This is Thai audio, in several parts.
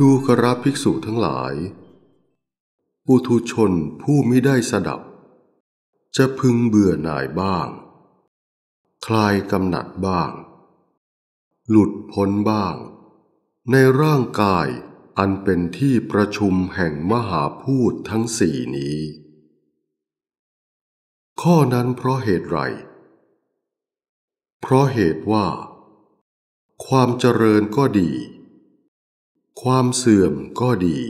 ดูคราภิกษุทั้งหลาย ปุถุชนผู้ไม่ได้สดับ จะพึงเบื่อหน่ายบ้าง คลายกำหนัดบ้าง หลุดพ้นบ้าง ในร่างกายอันเป็นที่ประชุมแห่งมหาพูดทั้งสี่นี้ ข้อนั้นเพราะเหตุไร เพราะเหตุว่า ความเจริญก็ดีความเสื่อมก็ดี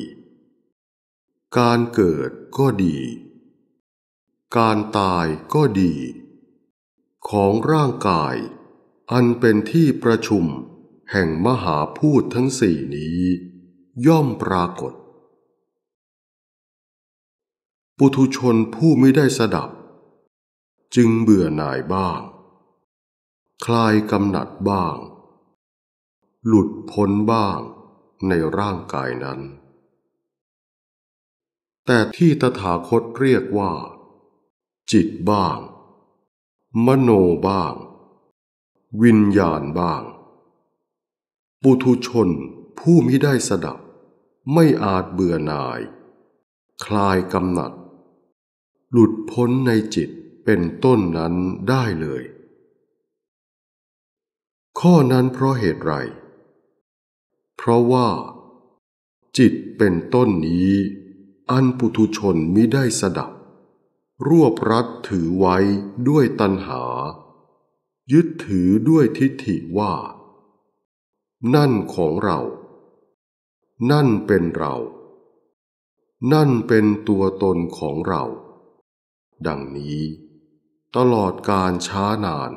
การเกิดก็ดี การตายก็ดี ของร่างกายอันเป็นที่ประชุมแห่งมหาพูดทั้งสี่นี้ ย่อมปรากฏ ปุถุชนผู้ไม่ได้สดับ จึงเบื่อหน่ายบ้าง คลายกำหนัดบ้าง หลุดพ้นบ้างในร่างกายนั้น แต่ที่ตถาคตเรียกว่า จิตบ้าง มโนบ้าง วิญญาณบ้าง ปุถุชนผู้มิได้สดับ ไม่อาจเบื่อหน่าย คลายกำหนัด หลุดพ้นในจิตเป็นต้นนั้นได้เลย ข้อนั้นเพราะเหตุไรเพราะว่าจิตเป็นต้นนี้ อันปุถุชนมิได้สดับ รวบรัดถือไว้ด้วยตัณหา ยึดถือด้วยทิฏฐิว่า นั่นของเรา นั่นเป็นเรา นั่นเป็นตัวตนของเรา ดังนี้ ตลอดการช้านาน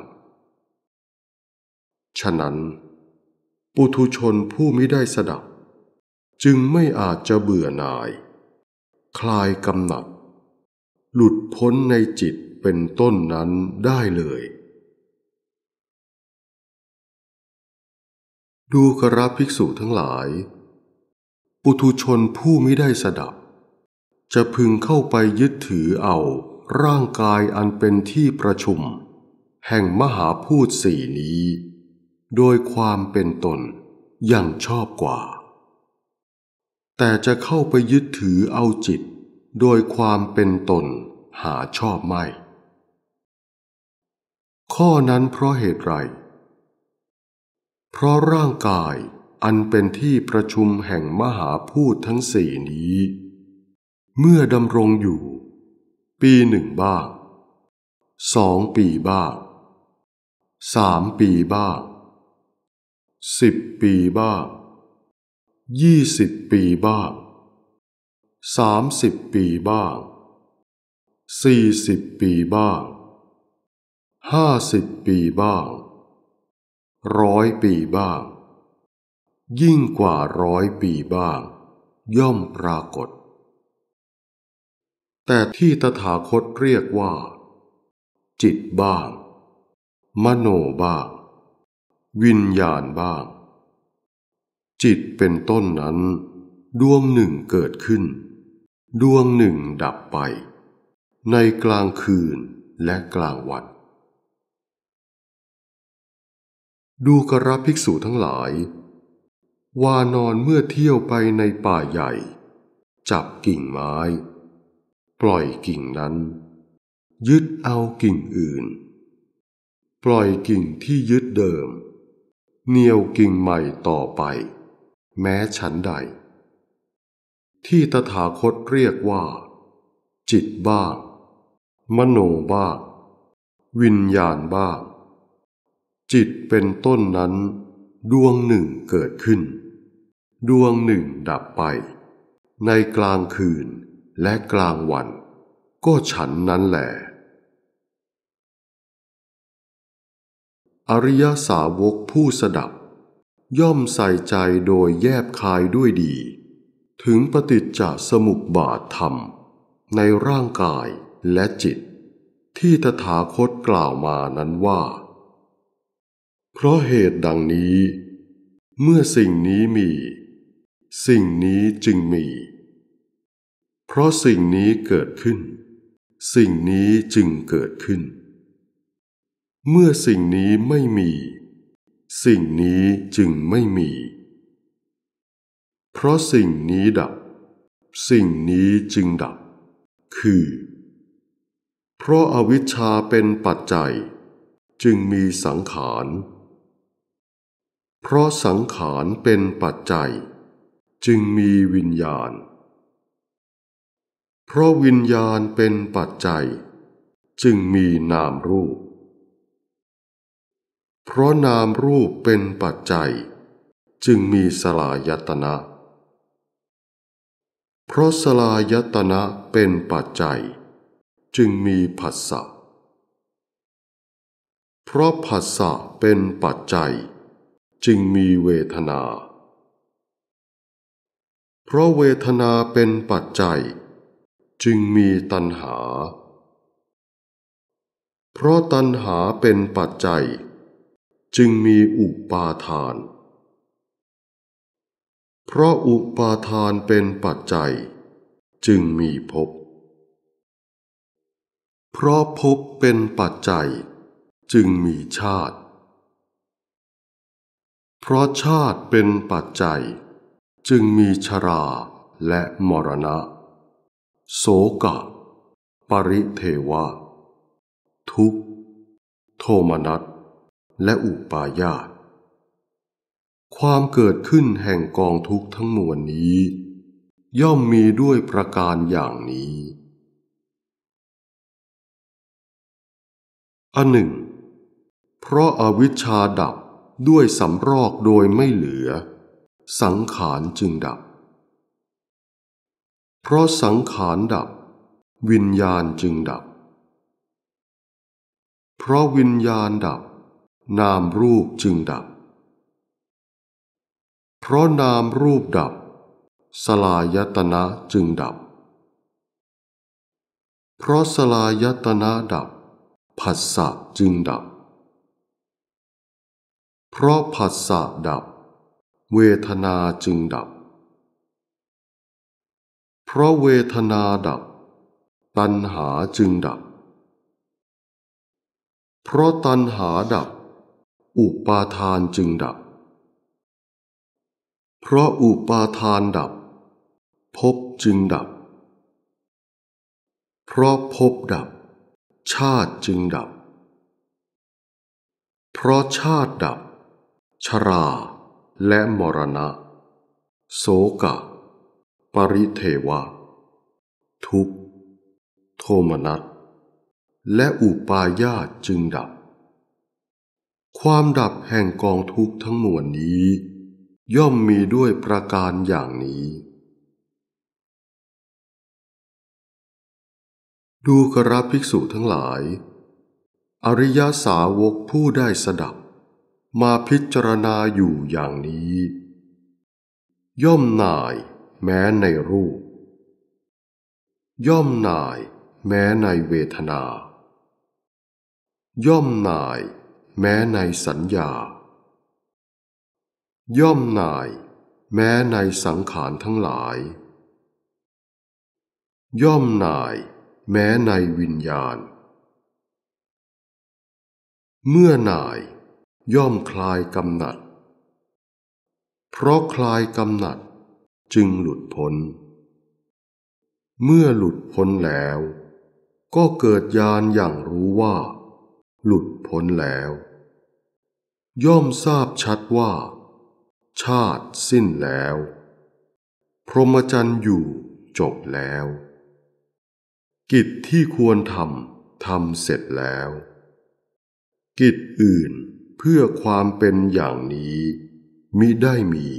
ฉะนั้นปุถุชนผู้ไม่ได้สดับ จึงไม่อาจจะเบื่อหน่าย คลายกำหนับหลุดพ้นในจิตเป็นต้นนั้นได้เลย ดูกรับภิกษุทั้งหลาย ปุถุชนผู้ไม่ได้สดับ จะพึงเข้าไปยึดถือเอา ร่างกายอันเป็นที่ประชุม แห่งมหาพูดสี่นี้โดยความเป็นตน ยังชอบกว่า แต่จะเข้าไปยึดถือเอาจิต โดยความเป็นตนหาชอบไม่ ข้อนั้นเพราะเหตุไร เพราะร่างกายอันเป็นที่ประชุมแห่งมหาพูดทั้งสี่นี้ เมื่อดำรงอยู่ ปีหนึ่งบ้าง สองปีบ้างสามปีบ้างสิบปีบ้าง ยี่สิบปีบ้าง สามสิบปีบ้าง สี่สิบปีบ้าง ห้าสิบปีบ้าง ร้อยปีบ้าง ยิ่งกว่าร้อยปีบ้าง ย่อมปรากฏ แต่ที่ตถาคตเรียกว่า จิตบ้าง มโนบ้างวิญญาณบ้าง จิตเป็นต้นนั้น ดวงหนึ่งเกิดขึ้น ดวงหนึ่งดับไป ในกลางคืนและกลางวัน ดูกระภิกษุทั้งหลาย วานอนเมื่อเที่ยวไปในป่าใหญ่ จับกิ่งไม้ ปล่อยกิ่งนั้น ยึดเอากิ่งอื่น ปล่อยกิ่งที่ยึดเดิมเนียวกิ่งใหม่ต่อไป แม้ฉันใด ที่ตถาคตเรียกว่า จิตบ้างมโนบ้างวิญญาณบ้างจิตเป็นต้นนั้นดวงหนึ่งเกิดขึ้น ดวงหนึ่งดับไป ในกลางคืนและกลางวัน ก็ฉันนั้นแหละอริยสาวกผู้สดับ ย่อมใส่ใจโดยแยบคายด้วยดี ถึงปฏิจจสมุปบาทธรรม ในร่างกายและจิต ที่ตถาคตกล่าวมานั้นว่า เพราะเหตุดังนี้ เมื่อสิ่งนี้มี สิ่งนี้จึงมี เพราะสิ่งนี้เกิดขึ้น สิ่งนี้จึงเกิดขึ้นเมื่อสิ่งนี้ไม่มี สิ่งนี้จึงไม่มี เพราะสิ่งนี้ดับ สิ่งนี้จึงดับ คือ เพราะอาวิชชาเป็นปัจจัย จึงมีสังขาร เพราะสังขารเป็นปัจจัย จึงมีวิญญาณ เพราะวิญญาณเป็นปัจจัย จึงมีนามรูปเพราะนามรูปเป็นปัจจัย จึงมีสลายตนะ เพราะสลายตนะเป็นปัจจัย จึงมีผัสสะ เพราะผัสสะเป็นปัจจัย จึงมีเวทนา เพราะเวทนาเป็นปัจจัย จึงมีตัณหา เพราะตัณหาเป็นปัจจัยจึงมีอุปาทาน เพราะอุปาทานเป็นปัจจัย จึงมีภพ เพราะภพเป็นปัจจัย จึงมีชาติ เพราะชาติเป็นปัจจัย จึงมีชราและมรณะโสกะ ปริเทวะ ทุก โทมนัสและอุปายาต ความเกิดขึ้นแห่งกองทุกข์ทั้งมวลนี้ ย่อมมีด้วยประการอย่างนี้ อันหนึ่ง เพราะอาวิชชาดับด้วยสำรอกโดยไม่เหลือ สังขารจึงดับ เพราะสังขารดับ วิญญาณจึงดับ เพราะวิญญาณดับนามรูปจึงดับ เพราะนามรูปดับ สลายตนะจึงดับ เพราะสลายตนะดับ ผัสสะจึงดับ เพราะผัสสะดับ เวทนาจึงดับ เพราะเวทนาดับ ตัณหาจึงดับ เพราะตัณหาดับอุปาทานจึงดับ เพราะอุปาทานดับพบจึงดับ เพราะพบดับ ชาติจึงดับ เพราะชาติดับ ชรา และมรณะโสกะ ปริเทวะ ทุกโทมนัสและอุปาญาจึงดับความดับแห่งกองทุกข์ทั้งมวลนี้ ย่อมมีด้วยประการอย่างนี้ ดูกระภิกษุทั้งหลาย อริยาสาวกผู้ได้สดับ มาพิจารณาอยู่อย่างนี้ ย่อมหน่าย แม้ในรูป ย่อมหน่าย แม้ในเวทนา ย่อมหน่ายแม้ในสัญญา ย่อมหน่าย แม้ในสังขารทั้งหลาย ย่อมหน่าย แม้ในวิญญาณ เมื่อหน่าย ย่อมคลายกำหนัด เพราะคลายกำหนัด จึงหลุดพ้น เมื่อหลุดพ้นแล้ว ก็เกิดญาณอย่างรู้ว่าหลุดพ้นแล้ว ย่อมทราบชัดว่า ชาติสิ้นแล้ว พรหมจรรย์อยู่จบแล้ว กิจที่ควรทำทำเสร็จแล้ว กิจอื่นเพื่อความเป็นอย่างนี้มิได้มี